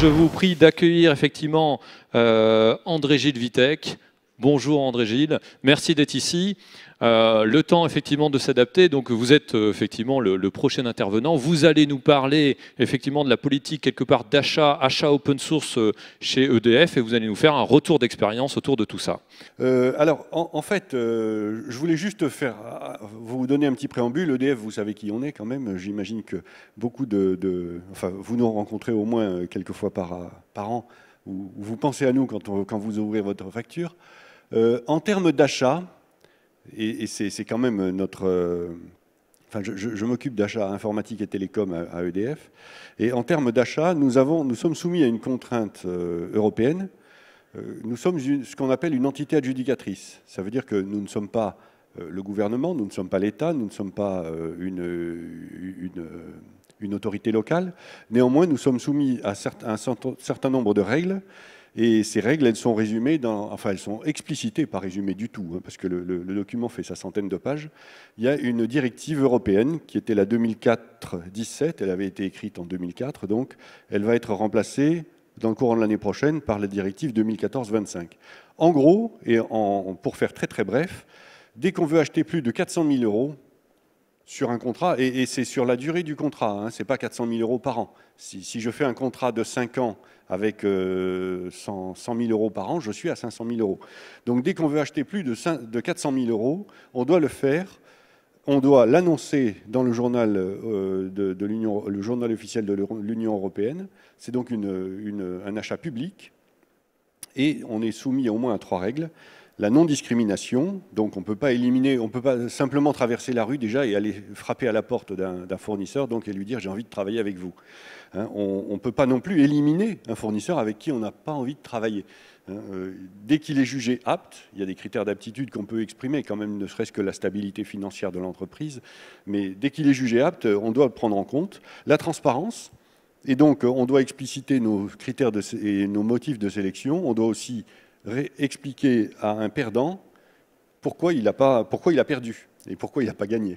je vous prie d'accueillir effectivement euh, André Gilles Vitek. Bonjour André Gilles, merci d'être ici. Euh, le temps effectivement de s'adapter. Donc vous êtes euh, effectivement le, prochain intervenant. Vous allez nous parler effectivement de la politique quelque part d'achat, achat open source euh, chez EDF, et vous allez nous faire un retour d'expérience autour de tout ça. alors en, fait, je voulais juste faire vous donner un petit préambule. EDF, vous savez qui on est quand même. J'imagine que beaucoup de, enfin vous nous rencontrez au moins quelques fois par, par an. Ou vous pensez à nous quand vous ouvrez votre facture. en termes d'achat, et, c'est quand même notre... Euh, enfin, je, m'occupe d'achat informatique et télécom à, EDF. Et en termes d'achat, nous, avons, nous sommes soumis à une contrainte euh, européenne. Euh, nous sommes ce qu'on appelle une entité adjudicatrice. Ça veut dire que nous ne sommes pas le gouvernement, nous ne sommes pas l'État, nous ne sommes pas une, une, autorité locale. Néanmoins, nous sommes soumis à un certain nombre de règles et ces règles, elles sont résumées, dans, enfin elles sont explicitées, pas résumées du tout, hein, parce que le, document fait sa centaine de pages. Il y a une directive européenne qui était la 2004-17, elle avait été écrite en 2004, donc elle va être remplacée dans le courant de l'année prochaine par la directive 2014-25. En gros, et en, pour faire très très bref, dès qu'on veut acheter plus de 400 000 euros, sur un contrat, et, c'est sur la durée du contrat, hein, ce n'est pas 400 000 euros par an. Si, je fais un contrat de 5 ans avec 100, euh, 000 euros par an, je suis à 500 000 euros. Donc dès qu'on veut acheter plus de, 400 000 euros, on doit le faire on doit l'annoncer dans le journal, euh, de, le journal officiel de l'Union européenne. C'est donc un achat public. Et on est soumis au moins à trois règles la non-discrimination. Donc on ne peut pas éliminer, on peut pas simplement traverser la rue déjà et aller frapper à la porte d'un fournisseur donc, et lui dire j'ai envie de travailler avec vous. Hein, on ne peut pas non plus éliminer un fournisseur avec qui on n'a pas envie de travailler. Hein, euh, dès qu'il est jugé apte, il y a des critères d'aptitude qu'on peut exprimer, quand même ne serait-ce que la stabilité financière de l'entreprise, mais dès qu'il est jugé apte, euh, on doit prendre en compte. La transparence, et donc, euh, on doit expliciter nos critères et nos motifs de sélection. On doit aussi expliquer à un perdant pourquoi il a, pas, pourquoi il a perdu et pourquoi il n'a pas gagné,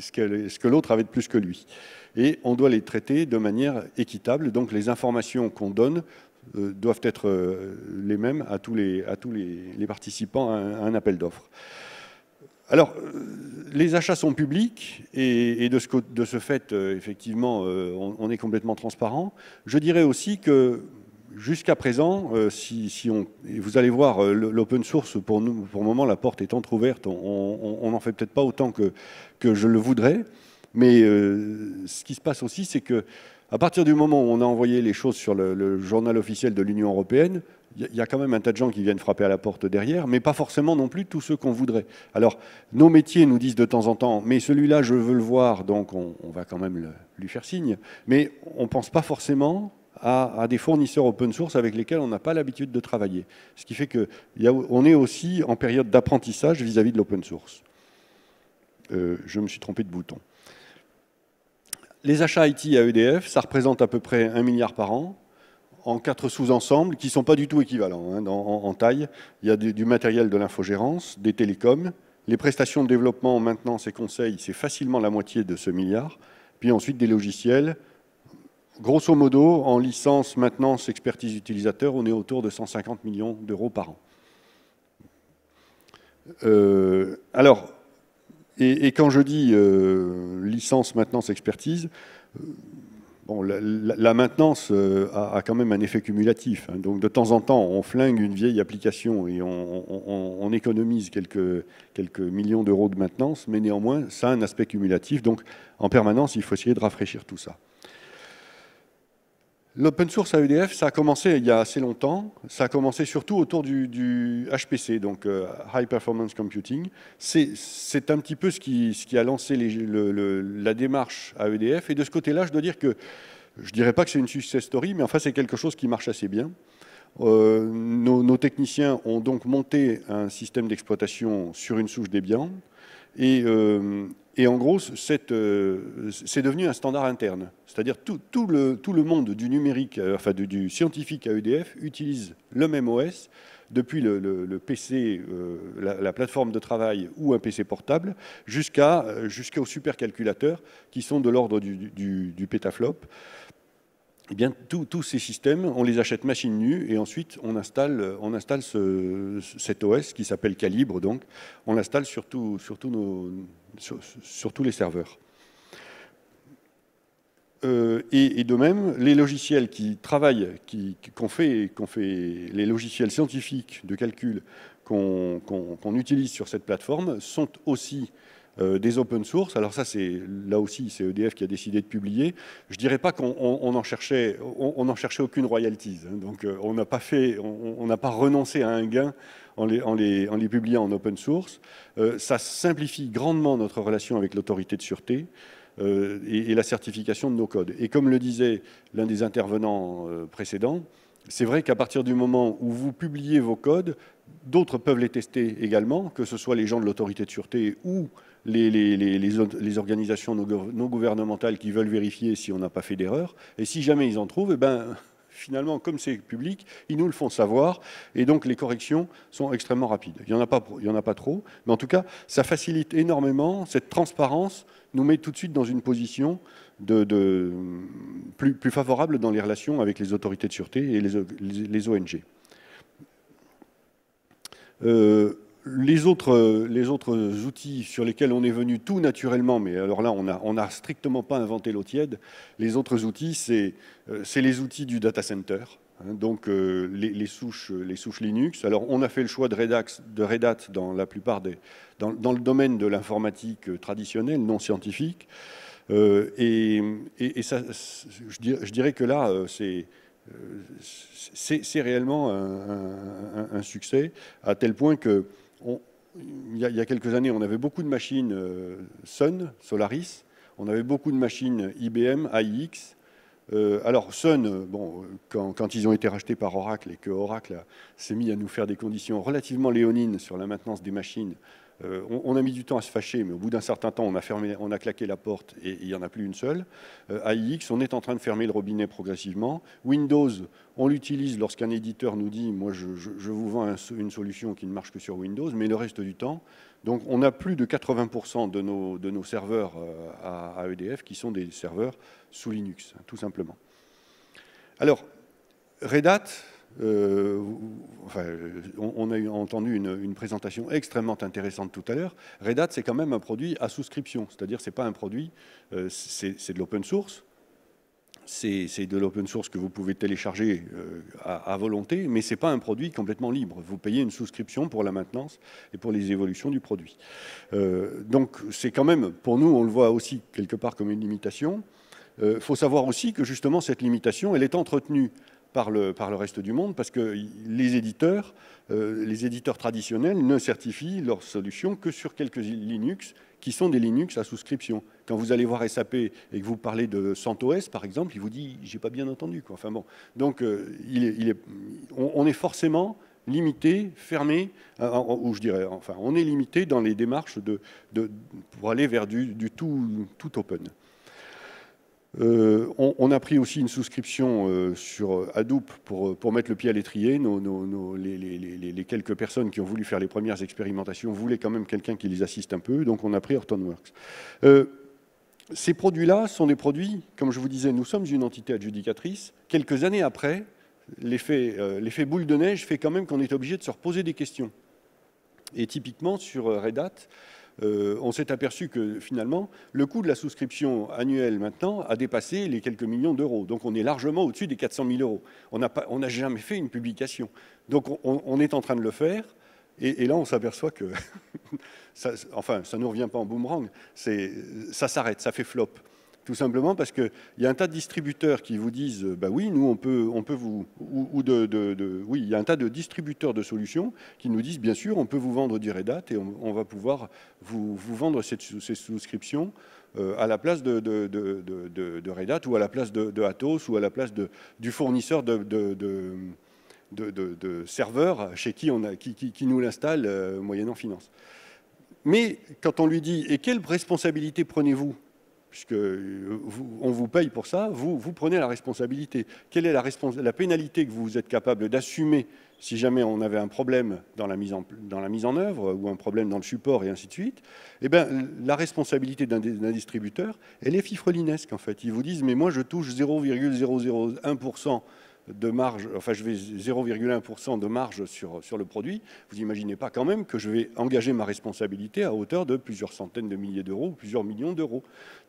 ce que, l'autre avait de plus que lui. Et on doit les traiter de manière équitable, donc les informations qu'on donne euh, doivent être euh, les mêmes à tous les, à tous les, participants à un, appel d'offres. Alors, euh, les achats sont publics et, de, ce, fait, effectivement, on, est complètement transparent. Je dirais aussi que jusqu'à présent, euh, si, vous allez voir, euh, l'open source, pour, nous, pour le moment, la porte est entr'ouverte. On n'en fait peut-être pas autant que, je le voudrais. Mais euh, ce qui se passe aussi, c'est que à partir du moment où on a envoyé les choses sur le, journal officiel de l'Union européenne, il y, a quand même un tas de gens qui viennent frapper à la porte derrière, mais pas forcément non plus tous ceux qu'on voudrait. Alors, nos métiers nous disent de temps en temps, mais celui-là, je veux le voir, donc on, va quand même lui faire signe. Mais on ne pense pas forcément à, des fournisseurs open source avec lesquels on n'a pas l'habitude de travailler. Ce qui fait qu'on est aussi en période d'apprentissage vis-à-vis de l'open source. Euh, je me suis trompé de bouton. Les achats IT à EDF, ça représente à peu près 1 milliard par an en quatre sous-ensembles qui ne sont pas du tout équivalents hein, en, taille. Il y a du, du matériel de l'infogérance, des télécoms, les prestations de développement, maintenance et conseil, c'est facilement la moitié de ce milliard. Puis ensuite des logiciels, grosso modo, en licence, maintenance, expertise utilisateur, on est autour de 150 millions d'euros par an. Euh, alors, et, quand je dis euh, licence, maintenance, expertise, euh, bon, la, maintenance a, quand même un effet cumulatif. Hein. donc de temps en temps, on flingue une vieille application et on, économise quelques, quelques millions d'euros de maintenance, mais néanmoins, ça a un aspect cumulatif. Donc en permanence, il faut essayer de rafraîchir tout ça. L'open source à EDF, ça a commencé il y a assez longtemps. Ça a commencé surtout autour du, HPC, donc euh, High Performance Computing. C'est un petit peu ce qui, a lancé la démarche à EDF. Et de ce côté-là, je dois dire que, je ne dirais pas que c'est une success story, mais enfin, c'est quelque chose qui marche assez bien. Euh, nos, techniciens ont donc monté un système d'exploitation sur une souche Debian. Et euh, et en gros, euh, c'est devenu un standard interne. C'est-à-dire tout, tout, le, monde du numérique, euh, enfin du, scientifique à EDF, utilise le même OS depuis le, PC, euh, la, plateforme de travail ou un PC portable, jusqu'aux supercalculateurs qui sont de l'ordre du, du, pétaflop. Eh bien, tous ces systèmes, on les achète machine nue et ensuite on installe, on installe cet OS qui s'appelle Calibre, donc on l'installe sur, tous les serveurs. Euh, et, de même, les logiciels qui travaillent, qu'on fait, fait, les logiciels scientifiques de calcul qu'on utilise sur cette plateforme sont aussi euh, des open source. Alors ça, c'est là aussi, c'est EDF qui a décidé de publier. Je ne dirais pas qu'on on, en cherchait, on, cherchait aucune royalties. Hein. donc euh, on n'a pas fait, on n'a pas renoncé à un gain en les, publiant en open source. Euh, ça simplifie grandement notre relation avec l'autorité de sûreté. Et, et, la certification de nos codes. Et comme le disait l'un des intervenants précédents, c'est vrai qu'à partir du moment où vous publiez vos codes, d'autres peuvent les tester également, que ce soit les gens de l'autorité de sûreté ou les, organisations non gouvernementales qui veulent vérifier si on n'a pas fait d'erreur. Et si jamais ils en trouvent, eh ben, finalement, comme c'est public, ils nous le font savoir. Et donc les corrections sont extrêmement rapides. Il n'y en, a pas, il y en a pas trop. Mais en tout cas, ça facilite énormément. Cette transparence nous met tout de suite dans une position de, plus, plus, favorable dans les relations avec les autorités de sûreté et les, ONG. Euh, les autres, euh, les autres outils sur lesquels on est venu tout naturellement, mais alors là, on n'a a strictement pas inventé l'eau tiède, les autres outils, c'est euh, les outils du data center, hein, donc euh, les, souches, les souches Linux. Alors on a fait le choix de, Red Hat dans la plupart des, dans, le domaine de l'informatique traditionnelle, non scientifique. et, je, dirais, que là, c'est c'est réellement un, succès, à tel point que il, y a, quelques années, on avait beaucoup de machines euh, Sun, Solaris, on avait beaucoup de machines IBM, AIX. Euh, alors Sun, euh, bon, quand, quand, ils ont été rachetés par Oracle et que Oracle s'est mis à nous faire des conditions relativement léonines sur la maintenance des machines, euh, on, a mis du temps à se fâcher, mais au bout d'un certain temps, on a, fermé, on a claqué la porte et il n'y en a plus une seule. Euh, AIX, on est en train de fermer le robinet progressivement. Windows, on l'utilise lorsqu'un éditeur nous dit, moi je, vous vends une solution qui ne marche que sur Windows, mais le reste du temps, donc on a plus de 80% de nos, serveurs euh, à, EDF qui sont des serveurs sous Linux, hein, tout simplement. Alors, Red Hat, euh, euh, on, a entendu une, présentation extrêmement intéressante tout à l'heure. Red Hat, c'est quand même un produit à souscription, c'est-à-dire c'est pas un produit, euh, c'est de l'open source. C'est de l'open source que vous pouvez télécharger à, à, volonté, mais ce n'est pas un produit complètement libre. Vous payez une souscription pour la maintenance et pour les évolutions du produit. donc c'est quand même, pour nous, on le voit aussi quelque part comme une limitation. Il faut savoir aussi que justement cette limitation, elle est entretenue par le, reste du monde, parce que les éditeurs, euh, les éditeurs traditionnels ne certifient leurs solutions que sur quelques Linux qui sont des Linux à souscription. Quand vous allez voir SAP et que vous parlez de CentOS, par exemple, il vous dit « j'ai pas bien entendu ». Enfin bon, donc euh, on, est forcément limité, fermé, euh, ou je dirais, enfin, on est limité dans les démarches de, pour aller vers du, tout open. Euh, on, a pris aussi une souscription euh, sur Hadoop pour, mettre le pied à l'étrier. les, quelques personnes qui ont voulu faire les premières expérimentations voulaient quand même quelqu'un qui les assiste un peu, donc on a pris Hortonworks. Euh, ces produits-là sont des produits, comme je vous disais, nous sommes une entité adjudicatrice. Quelques années après, l'effet boule de neige fait quand même qu'on est obligé de se reposer des questions. Et typiquement sur Red Hat, euh, on s'est aperçu que finalement, le coût de la souscription annuelle maintenant a dépassé les quelques millions d'euros. Donc on est largement au-dessus des 400 000 euros. On n'a jamais fait une publication. Donc on, est en train de le faire. Et, là, on s'aperçoit que, enfin, ça ne nous revient pas en boomerang, ça s'arrête, ça fait flop. Tout simplement parce qu'il y a un tas de distributeurs qui vous disent, bah oui, nous on peut, on peut vous, de, oui, il y a un tas de distributeurs de solutions qui nous disent, bien sûr, on peut vous vendre du Red Hat et on, va pouvoir vous, vendre cette, ces souscriptions à la place de, de, Red Hat ou à la place de, Atos ou à la place du fournisseur de, serveurs chez qui, on a, qui, nous l'installe moyennant finance. Mais quand on lui dit « Et quelle responsabilité prenez-vous » puisque euh, vous, on vous paye pour ça, vous, prenez la responsabilité. Quelle est la, pénalité que vous êtes capable d'assumer si jamais on avait un problème dans la, mise en, dans la mise en œuvre ou un problème dans le support et ainsi de suite Eh bien, la responsabilité d'un distributeur, elle est fifrelinesque en fait. Ils vous disent, mais moi je touche 0,001% de marge, enfin je vais 0,1% de marge sur, sur le produit, vous n'imaginez pas quand même que je vais engager ma responsabilité à hauteur de plusieurs centaines de milliers d'euros, plusieurs millions d'euros.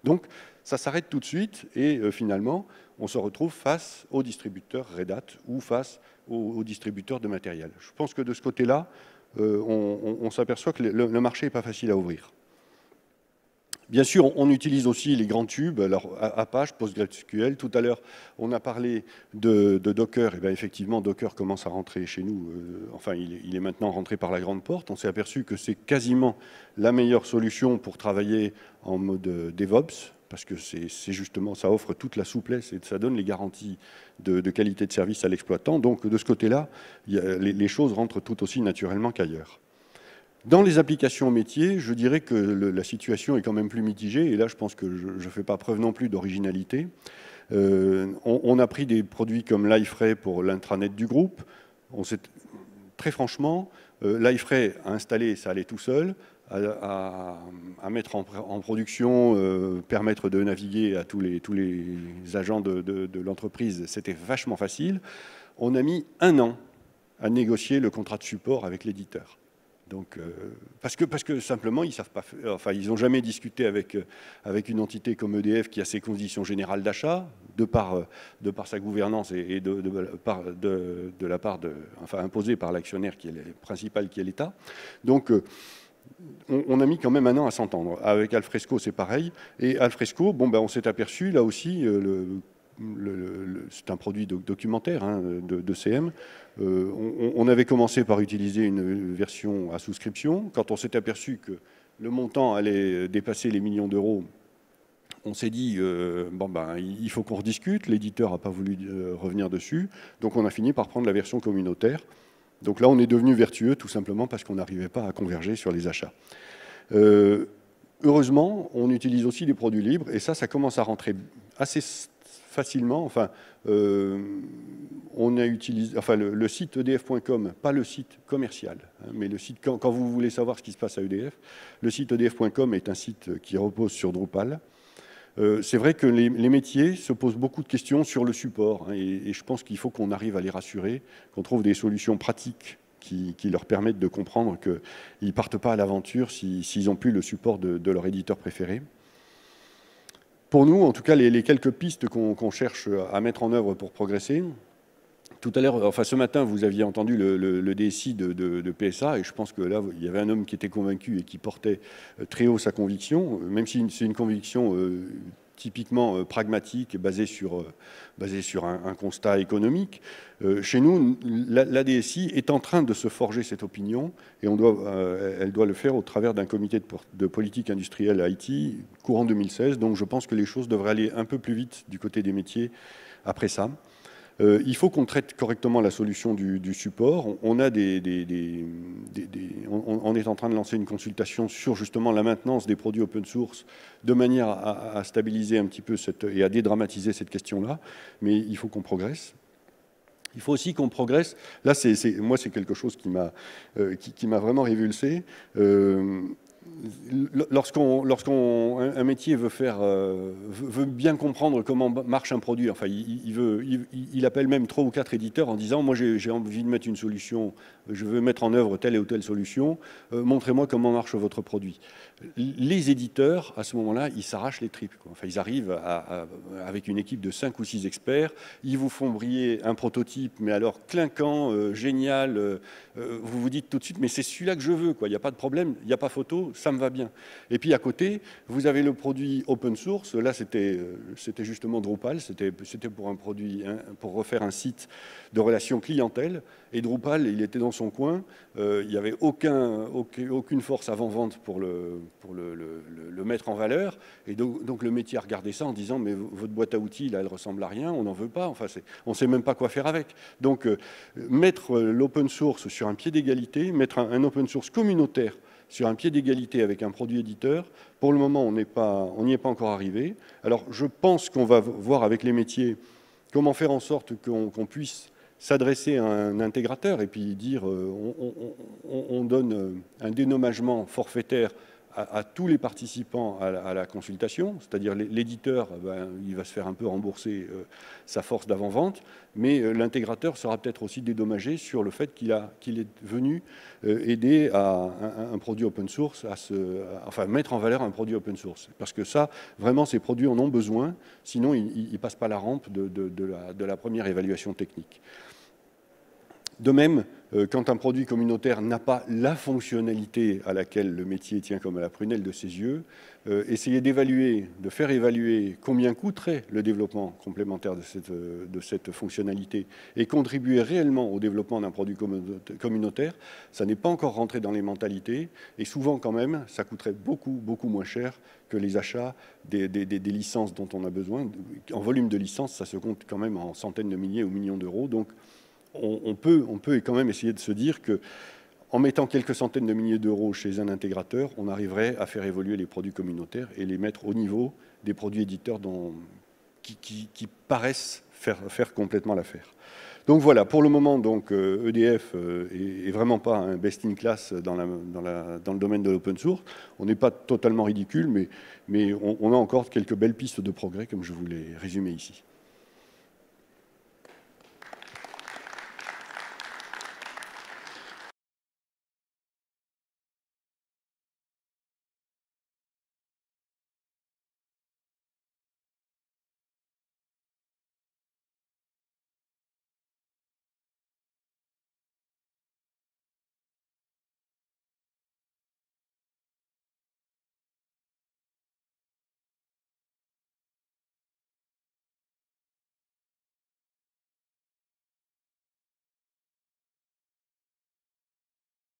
Donc ça s'arrête tout de suite et euh, finalement on se retrouve face au distributeur Red Hat ou face au distributeur de matériel. Je pense que de ce côté-là, euh, on, s'aperçoit que le, le marché n'est pas facile à ouvrir. Bien sûr, on utilise aussi les grands tubes, alors Apache, PostgreSQL. Tout à l'heure, on a parlé de, Docker. Et eh bien, effectivement, Docker commence à rentrer chez nous. Euh, enfin, il, est maintenant rentré par la grande porte. On s'est aperçu que c'est quasiment la meilleure solution pour travailler en mode euh, DevOps, parce que c'est justement, ça offre toute la souplesse et ça donne les garanties de, qualité de service à l'exploitant. Donc, de ce côté-là, les choses rentrent tout aussi naturellement qu'ailleurs. Dans les applications métiers, je dirais que la situation est quand même plus mitigée, et là je pense que je ne fais pas preuve non plus d'originalité. Euh, on, a pris des produits comme Liferay pour l'intranet du groupe. très franchement, euh, l'iFray a installé, ça allait tout seul, à, mettre en, production, euh, permettre de naviguer à tous les, agents de l'entreprise, c'était vachement facile. On a mis un an à négocier le contrat de support avec l'éditeur. Donc, euh, parce, que, parce que simplement, ils savent pas enfin, ils n'ont jamais discuté avec, euh, avec une entité comme EDF qui a ses conditions générales d'achat, de par, euh, de par sa gouvernance et, de, de, de, de, la part de, enfin, imposée par l'actionnaire qui est le principal, qui est l'État. Donc, on, a mis quand même un an à s'entendre. Avec Alfresco, c'est pareil. Et Alfresco, bon, ben, on s'est aperçu, là aussi, le c'est un produit documentaire hein, de, CM. Euh, on, avait commencé par utiliser une version à souscription. Quand on s'est aperçu que le montant allait dépasser les millions d'euros, on s'est dit, euh, bon ben, il faut qu'on rediscute. L'éditeur n'a pas voulu euh, revenir dessus. Donc on a fini par prendre la version communautaire. Donc là, on est devenu vertueux tout simplement parce qu'on n'arrivait pas à converger sur les achats. heureusement, on utilise aussi des produits libres et ça, ça commence à rentrer assez facilement. Enfin, euh, on a utilisé, le, site edf.com, pas le site commercial, hein, mais le site quand, vous voulez savoir ce qui se passe à EDF, le site edf.com est un site qui repose sur Drupal. Euh, c'est vrai que les, métiers se posent beaucoup de questions sur le support, hein, et, je pense qu'il faut qu'on arrive à les rassurer, qu'on trouve des solutions pratiques qui, leur permettent de comprendre qu'ils ne partent pas à l'aventure s'ils n'ont plus le support de leur éditeur préféré pour nous, en tout cas, les, quelques pistes qu'on cherche à mettre en œuvre pour progresser, tout à l'heure, enfin ce matin, vous aviez entendu le, le, DSI de, PSA, et je pense que là, il y avait un homme qui était convaincu et qui portait euh, très haut sa conviction, euh, même si c'est une conviction euh, typiquement euh, pragmatique, basé sur, euh, basé sur un, constat économique. Euh, chez nous, la, est en train de se forger cette opinion et elle doit le faire au travers d'un comité de, de, politique industrielle à Haïti courant 2016. Donc je pense que les choses devraient aller un peu plus vite du côté des métiers après ça. Euh, il faut qu'on traite correctement la solution du, support. On, est en train de lancer une consultation sur justement la maintenance des produits open source de manière à, stabiliser un petit peu et à dédramatiser cette question-là. Mais il faut qu'on progresse. Il faut aussi qu'on progresse. Là, c'est moi, c'est quelque chose qui m'a euh, vraiment révulsé. Euh, lorsqu'on, lorsqu'on, un métier veut faire, euh, veut bien comprendre comment marche un produit, enfin, il, veut, il, appelle même trois ou quatre éditeurs en disant, moi, j'ai envie de mettre une solution je veux mettre en œuvre telle et ou telle solution, euh, montrez-moi comment marche votre produit. Les éditeurs, à ce moment-là, ils s'arrachent les tripes. Enfin, ils arrivent à, avec une équipe de 5 ou 6 experts, ils vous font briller un prototype, mais alors clinquant, euh, génial, euh, vous vous dites tout de suite, mais c'est celui-là que je veux, il n'y a pas de problème, il n'y a pas photo, ça me va bien. Et puis à côté, vous avez le produit open source, là c'était justement Drupal, c'était pour un produit, pour refaire un site de relation clientèle, et Drupal, il était dans coin. Euh, il n'y avait aucune force avant-vente pour, le, mettre en valeur. Et donc, le métier a regardé ça en disant Mais votre boîte à outils, là, elle ressemble à rien, on n'en veut pas. Enfin, on ne sait même pas quoi faire avec. Donc, euh, mettre euh, l'open source sur un pied d'égalité, mettre un, open source communautaire sur un pied d'égalité avec un produit éditeur. Pour le moment, on n'y est pas encore arrivé. Alors, je pense qu'on va voir avec les métiers comment faire en sorte qu'on puisse s'adresser à un intégrateur et puis dire euh, on, donne euh, un dénommagement forfaitaire à, tous les participants à la, consultation, c'est-à-dire l'éditeur, eh ben, il va se faire un peu rembourser euh, sa force d'avant-vente, mais euh, l'intégrateur sera peut-être aussi dédommagé sur le fait qu'il qu'il est venu euh, aider à un, produit open source, à, se, enfin mettre en valeur un produit open source. Parce que ça, vraiment, ces produits en ont besoin, sinon ils ne passent pas la rampe de, de, la, de la première évaluation technique. De même, euh, quand un produit communautaire n'a pas la fonctionnalité à laquelle le métier tient comme à la prunelle de ses yeux, euh, essayer d'évaluer, de faire évaluer combien coûterait le développement complémentaire de cette, euh, fonctionnalité et contribuer réellement au développement d'un produit communautaire, ça n'est pas encore rentré dans les mentalités et souvent quand même, ça coûterait beaucoup, beaucoup moins cher que les achats des, licences dont on a besoin. En volume de licences, ça se compte quand même en centaines de milliers ou millions d'euros. Donc, on, peut, on quand même essayer de se dire que en mettant quelques centaines de milliers d'euros chez un intégrateur, on arriverait à faire évoluer les produits communautaires et les mettre au niveau des produits éditeurs dont, qui, paraissent faire, complètement l'affaire. Donc voilà, pour le moment, donc, EDF euh, e euh, est vraiment pas un best-in-class dans, le domaine de l'open source. On n'est pas totalement ridicule, mais, on, a encore quelques belles pistes de progrès, comme je vous résumer résumé ici.